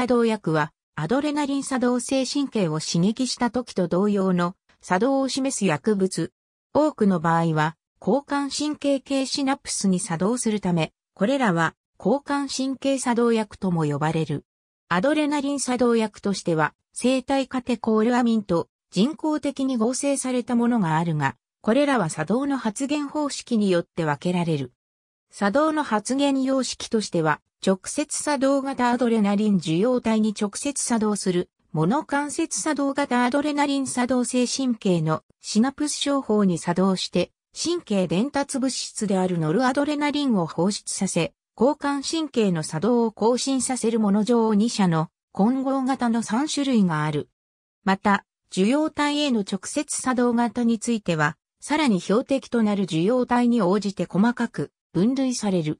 作動薬は、アドレナリン作動性神経を刺激した時と同様の作動を示す薬物。多くの場合は、交感神経系シナプスに作動するため、これらは交感神経作動薬とも呼ばれる。アドレナリン作動薬としては、生体カテコールアミンと人工的に合成されたものがあるが、これらは作動の発現方式によって分けられる。作動の発現様式としては、直接作動型アドレナリン受容体に直接作動する、モノ関節作動型アドレナリン作動性神経のシナプス症法に作動して、神経伝達物質であるノルアドレナリンを放出させ、交換神経の作動を更新させるもの上2社の混合型の3種類がある。また、受容体への直接作動型については、さらに標的となる受容体に応じて細かく分類される。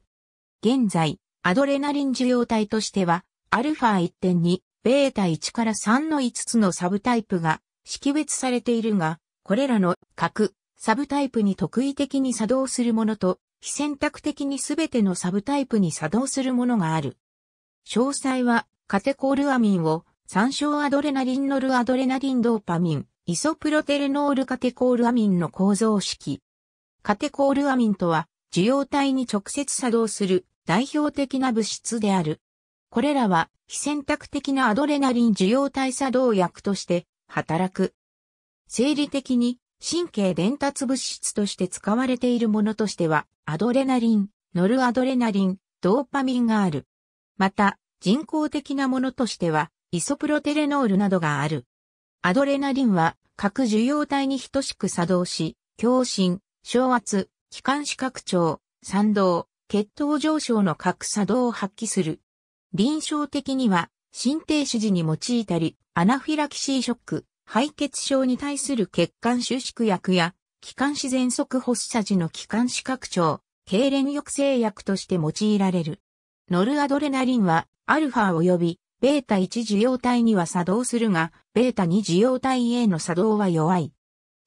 現在、アドレナリン受容体としては、アルファ1.2、ベータ1から3の5つのサブタイプが識別されているが、これらの核、サブタイプに特異的に作動するものと、非選択的にすべてのサブタイプに作動するものがある。詳細は、カテコールアミンを、参照アドレナリンノルアドレナリンドーパミン、イソプロテルノールカテコールアミンの構造式。カテコールアミンとは、受容体に直接作動する代表的な物質である。これらは非選択的なアドレナリン受容体作動薬として働く。生理的に神経伝達物質として使われているものとしては、アドレナリン、ノルアドレナリン、ドーパミンがある。また、人工的なものとしては、イソプロテレノールなどがある。アドレナリンは、各受容体に等しく作動し、共振、昇圧、気管支拡張、賛同、血糖上昇の核作動を発揮する。臨床的には、心停止時に用いたり、アナフィラキシーショック、敗血症に対する血管収縮薬や、気管支喘息発作時の気管支拡張、痙攣抑制薬として用いられる。ノルアドレナリンは、アルファ及び、ベータ1受容体には作動するが、ベータ2受容体への作動は弱い。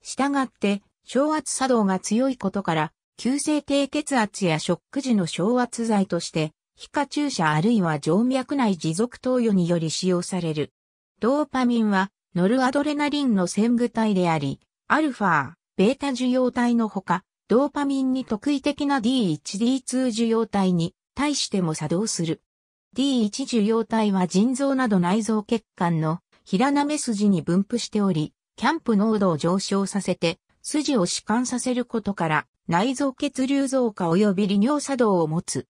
したがって、昇圧作動が強いことから、急性低血圧やショック時の昇圧剤として、皮下注射あるいは静脈内持続投与により使用される。ドーパミンは、ノルアドレナリンの専具体であり、アルファ、ベータ受容体のほか、ドーパミンに特異的な D1D2 受容体に対しても作動する。D1 受容体は腎臓など内臓血管の平なめ筋に分布しており、キャンプ濃度を上昇させて、筋を弛緩させることから、内臓血流増加及び利尿作動を持つ。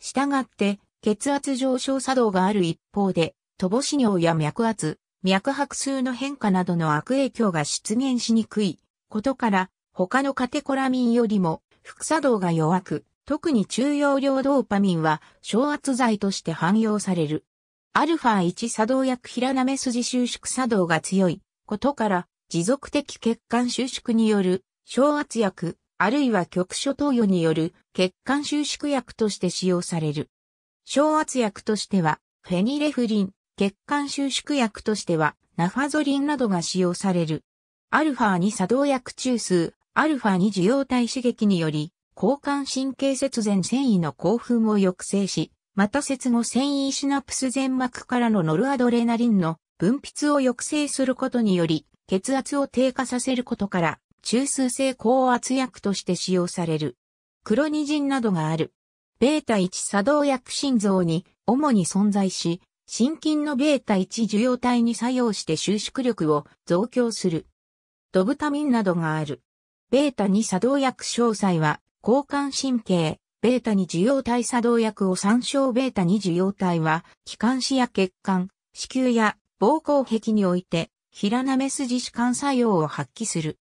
したがって、血圧上昇作動がある一方で、乏し尿や脈圧、脈拍数の変化などの悪影響が出現しにくいことから、他のカテコラミンよりも副作動が弱く、特に中容量ドーパミンは昇圧剤として汎用される。アルファ1作動薬らなめ筋収縮作動が強いことから、持続的血管収縮による昇圧薬あるいは局所投与による血管収縮薬として使用される。昇圧薬としては、フェニレフリン、血管収縮薬としては、ナファゾリンなどが使用される。アルファ2作動薬中枢、アルファ2受容体刺激により、交感神経節前繊維の興奮を抑制し、また節後繊維シナプス前膜からのノルアドレナリンの分泌を抑制することにより、血圧を低下させることから、中枢性高圧薬として使用される。クロニジンなどがある。ベータ1作動薬心臓に主に存在し、心筋のベータ1受容体に作用して収縮力を増強する。ドブタミンなどがある。ベータ2作動薬詳細は、交感神経、ベータ2受容体作動薬を参照ベータ2受容体は、気管支や血管、子宮や膀胱壁において、平なめ筋弛緩作用を発揮する。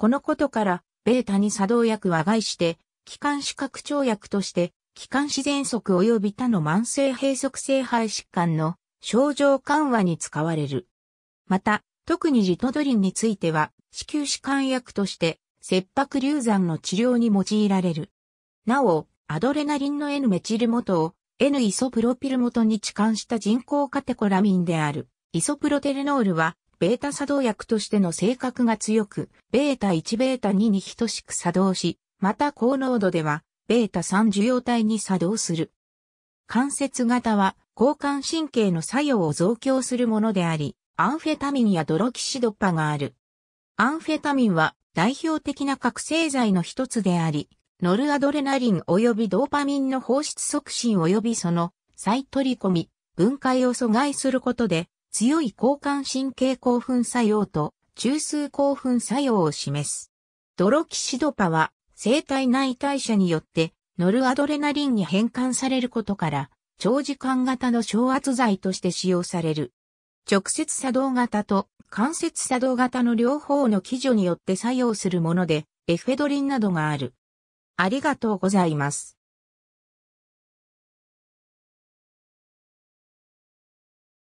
このことから、ベータに作動薬は害して、気管支拡張薬として、気管支喘息及び他の慢性閉塞性肺疾患の症状緩和に使われる。また、特にジトドリンについては、子宮弛緩薬として、切迫流産の治療に用いられる。なお、アドレナリンの N メチル元を N イソプロピル元に置換した人工カテコラミンである。イソプロテレノールはベータ作動薬としての性格が強く、ベータ1ベータ2に等しく作動し、また高濃度では、ベータ3受容体に作動する。関節型は、交換神経の作用を増強するものであり、アンフェタミンやドロキシドッパがある。アンフェタミンは代表的な覚醒剤の一つであり、ノルアドレナリン及びドーパミンの放出促進及びその再取り込み、分解を阻害することで強い交換神経興奮作用と中枢興奮作用を示す。ドロキシドパは生体内代謝によってノルアドレナリンに変換されることから長時間型の昇圧剤として使用される。直接作動型と間接作動型の両方の基準によって作用するものでエフェドリンなどがある。ありがとうございます。